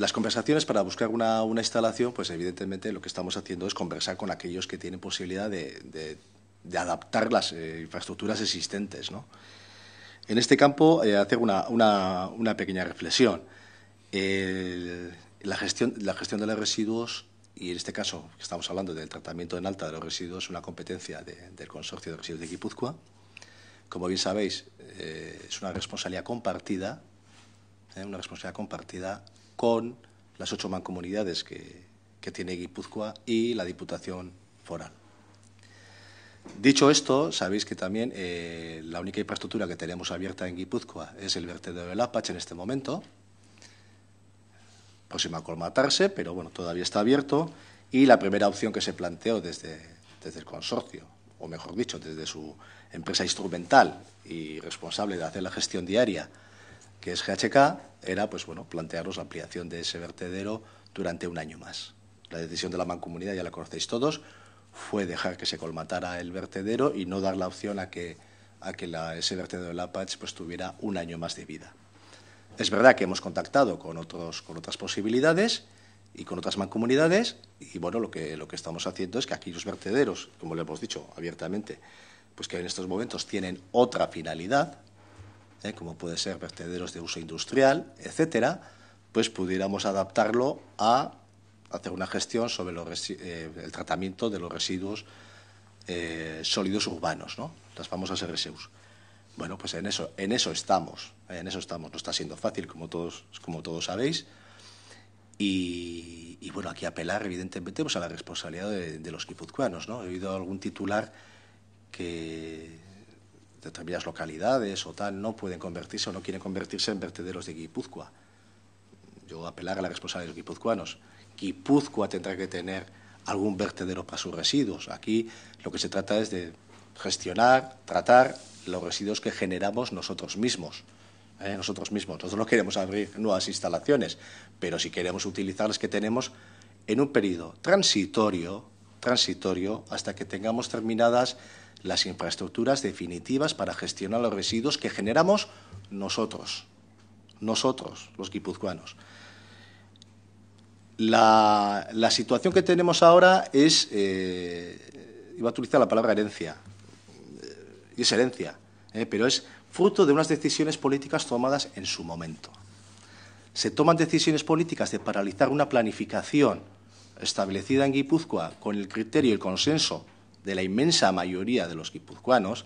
Las conversaciones para buscar una, una instalación, pues evidentemente lo que estamos haciendo es conversar con aquellos que tienen posibilidad de, adaptar las eh, infraestructuras existentes. En este campo, eh, hacer una, pequeña reflexión. la, gestión, la gestión de los residuos y en este caso estamos hablando del tratamiento en alta de los residuos, es una competencia del Consorcio de Residuos de Guipúzcoa. Como bien sabéis, eh, es una responsabilidad compartida, una responsabilidad compartida con las ocho mancomunidades que, que tiene Guipúzcoa y la Diputación Foral. Dicho esto, sabéis que también eh, la única infraestructura que tenemos abierta en Guipúzcoa es el vertedero del Apache en este momento, próxima a colmatarse, pero bueno, todavía está abierto, y la primera opción que se planteó desde, desde el consorcio, o mejor dicho, desde su empresa instrumental y responsable de hacer la gestión diaria que es GHK, era pues bueno, plantearnos la ampliación de ese vertedero durante un año más. La decisión de la mancomunidad, ya la conocéis todos, fue dejar que se colmatara el vertedero y no dar la opción a que, a que la, ese vertedero de Apache pues, tuviera un año más de vida. Es verdad que hemos contactado con, otros, con otras posibilidades y con otras mancomunidades y bueno, lo que, lo que estamos haciendo es que aquí los vertederos, como le hemos dicho abiertamente, pues que en estos momentos tienen otra finalidad, ¿eh? como puede ser vertederos de uso industrial, etcétera, pues pudiéramos adaptarlo a hacer una gestión sobre eh, el tratamiento de los residuos eh, sólidos urbanos, ¿no? las famosas RSUs. Bueno, pues en eso, en eso estamos, en eso estamos. No está siendo fácil, como todos, como todos sabéis. Y, bueno, aquí apelar, evidentemente, pues a la responsabilidad de, los guipuzcoanos. ¿no? He oído algún titular que determinadas localidades o tal no pueden convertirse o no quieren convertirse en vertederos de Guipúzcoa. Yo apelar a la responsabilidad de los guipuzcoanos. Guipúzcoa tendrá que tener algún vertedero para sus residuos. Aquí lo que se trata es de gestionar, tratar los residuos que generamos nosotros mismos. ¿eh? Nosotros mismos. Nosotros no queremos abrir nuevas instalaciones, pero si queremos utilizar las que tenemos en un periodo transitorio, transitorio hasta que tengamos terminadas las infraestructuras definitivas para gestionar los residuos que generamos nosotros, nosotros, los guipuzcoanos. La, situación que tenemos ahora es, eh, iba a utilizar la palabra herencia, eh, y es herencia, eh, pero es fruto de unas decisiones políticas tomadas en su momento. Se toman decisiones políticas de paralizar una planificación establecida en Guipúzcoa con el criterio y el consenso de la inmensa mayoría de los guipuzcoanos,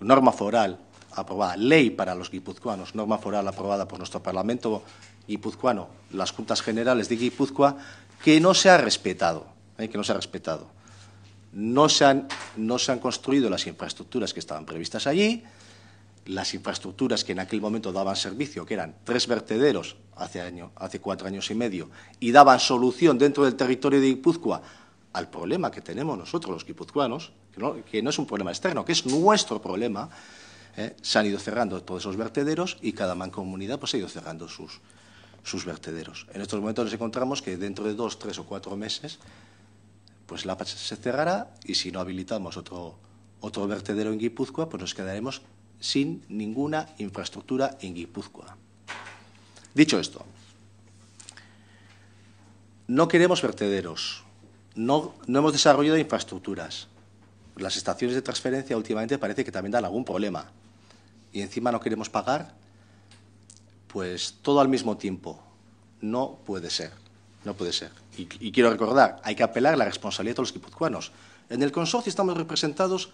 norma foral aprobada, ley para los guipuzcoanos, norma foral aprobada por nuestro Parlamento guipuzcoano, las Juntas Generales de Guipúzcoa, que no se ha respetado, eh, que no se ha respetado. No se, han, no se han construido las infraestructuras que estaban previstas allí, las infraestructuras que en aquel momento daban servicio, que eran tres vertederos hace, año, hace cuatro años y medio, y daban solución dentro del territorio de Guipúzcoa al problema que tenemos nosotros los guipuzcoanos, que no, es un problema externo, que es nuestro problema, ¿eh? se han ido cerrando todos esos vertederos y cada mancomunidad pues, ha ido cerrando sus, sus vertederos. En estos momentos nos encontramos que dentro de dos, tres o cuatro meses, pues la se cerrará y si no habilitamos otro, otro vertedero en Guipúzcoa, pues nos quedaremos sin ninguna infraestructura en Guipúzcoa. Dicho esto, no queremos vertederos, no, hemos desarrollado infraestructuras. Las estaciones de transferencia últimamente parece que también dan algún problema. Y encima no queremos pagar, pues todo al mismo tiempo. No puede ser, no puede ser. Y, quiero recordar, hay que apelar a la responsabilidad de los guipuzcoanos. En el consorcio estamos representados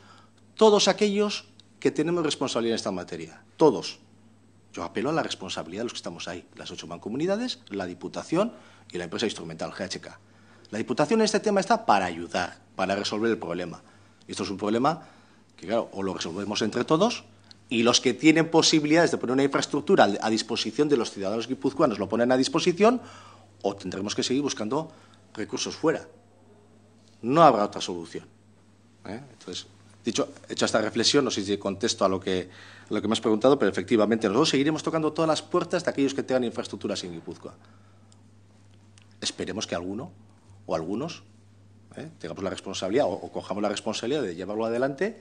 todos aquellos que tenemos responsabilidad en esta materia, todos. Yo apelo a la responsabilidad de los que estamos ahí, las ocho mancomunidades, la Diputación y la empresa instrumental GHK. La Diputación en este tema está para ayudar, para resolver el problema. Esto es un problema que, claro, o lo resolvemos entre todos y los que tienen posibilidades de poner una infraestructura a disposición de los ciudadanos guipuzcoanos lo ponen a disposición o tendremos que seguir buscando recursos fuera. No habrá otra solución. ¿eh? Entonces, dicho, hecha esta reflexión, no sé si contesto a lo, que, lo que me has preguntado, pero efectivamente nosotros seguiremos tocando todas las puertas de aquellos que tengan infraestructuras en Guipúzcoa. Esperemos que alguno o algunos, ¿eh? tengamos la responsabilidad o, cojamos la responsabilidad de llevarlo adelante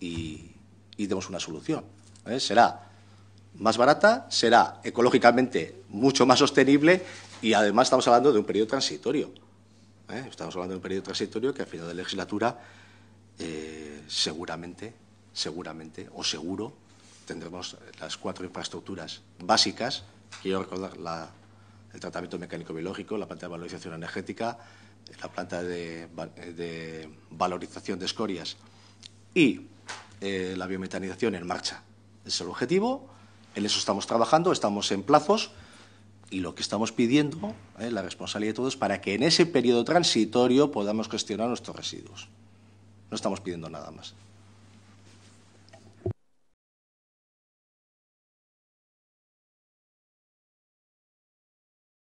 y, demos una solución. ¿eh? Será más barata, será ecológicamente mucho más sostenible y además estamos hablando de un periodo transitorio. ¿eh? Estamos hablando de un periodo transitorio que al final de la legislatura seguramente, seguramente o seguro tendremos las cuatro infraestructuras básicas. Quiero recordar la el tratamiento mecánico-biológico, la planta de valorización energética, la planta de, valorización de escorias y eh, la biometanización en marcha. Ese es el objetivo, en eso estamos trabajando, estamos en plazos y lo que estamos pidiendo, eh, la responsabilidad de todos, para que en ese periodo transitorio podamos gestionar nuestros residuos. No estamos pidiendo nada más.